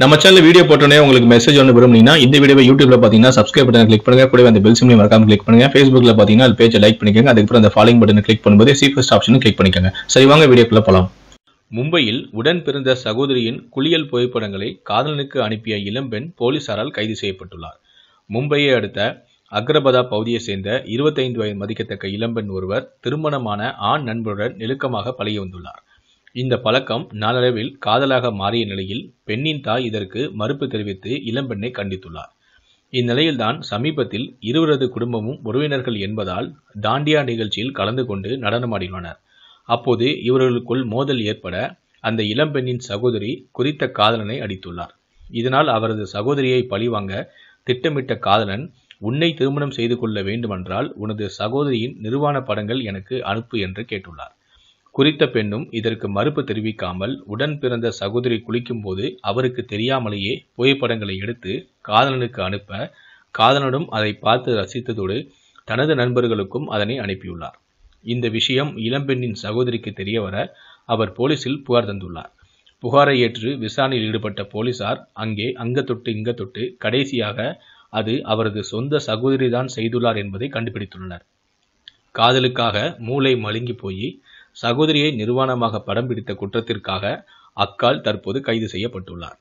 நம்ம channel video போட்டோன்னே உங்களுக்கு மெசேஜ் ஒன்று விரும்புனீங்கன்னா இந்த வீடியோ யூடியூப்ல பார்த்தீங்கன்னா சப்ஸ்கிரைப் பட்டன் கிளிக் பண்ணுங்க கூட அந்த பெல் சிம்லையும் மறக்காம கிளிக் பண்ணுங்க ஃபேஸ்புக்ல பார்த்தீங்கன்னா அது பேஜை லைக் பண்ணிக்கோங்க அதுக்கப்புறம் அந்த ஃபாலோயிங் பட்டன் கிளிக் பண்ணும்போது சீஃபஸ்ட் ஆப்ஷனும் கிளிக் பண்ணிக்கோங்க சரி வாங்க வீடியோக்குள்ள போகலாம் மும்பையில் உடன் பிறந்த சகோதரியின் குளியல் புகைப்படங்களை காதலனுக்கு அனுப்பிய இளம்பெண் போலீசாரால் கைது செய்யப்பட்டுள்ளார் மும்பையை அடுத்த அக்ரபதா பகுதியை சேர்ந்த இருபத்தைந்து வயது மதிக்கத்தக்க இளம்பெண் ஒருவர் திருமணமான ஆண் நண்பருடன் நெருக்கமாக பழகி வந்துள்ளார் இந்த பழக்கம் நாளடைவில் காதலாக மாறிய நிலையில் பெண்ணின் தாய் இதற்கு மறுப்பு தெரிவித்து இளம்பெண்ணை கண்டித்துள்ளார் இந்நிலையில்தான் சமீபத்தில் இருவரது குடும்பமும் உறவினர்கள் என்பதால் தாண்டியா நிகழ்ச்சியில் கலந்து கொண்டு நடனமாடினனர் அப்போது இவர்களுக்குள் மோதல் ஏற்பட அந்த இளம்பெண்ணின் சகோதரி குறித்த காதலனை அடித்துள்ளார் இதனால் அவரது சகோதரியை பழிவாங்க திட்டமிட்ட காதலன் உன்னை திருமணம் செய்து கொள்ள வேண்டுமென்றால் உனது சகோதரியின் நிர்வாண படங்கள் எனக்கு அனுப்பு என்று கேட்டுள்ளார் குறித்த பெண்ணும் இதற்கு மறுப்பு தெரிவிக்காமல் உடன் பிறந்த சகோதரி குளிக்கும்போது அவருக்கு தெரியாமலேயே புகைப்படங்களை எடுத்து காதலனுக்கு அனுப்ப காதலனும் அதை பார்த்து ரசித்ததோடு தனது நண்பர்களுக்கும் அதனை அனுப்பியுள்ளார் இந்த விஷயம் இளம்பெண்ணின் சகோதரிக்கு தெரியவர அவர் போலீசில் புகார் தந்துள்ளார் புகாரை ஏற்று விசாரணையில் ஈடுபட்ட போலீசார் அங்கே அங்க தொட்டு இங்க தொட்டு கடைசியாக அது அவரது சொந்த சகோதரிதான் செய்துள்ளார் என்பதை கண்டுபிடித்துள்ளனர் காதலுக்காக மூளை மழுங்கி போய் சகோதரியை நிர்வாணமாக படம் பிடித்த குற்றத்திற்காக அக்கால் தற்போது கைது செய்யப்பட்டுள்ளார்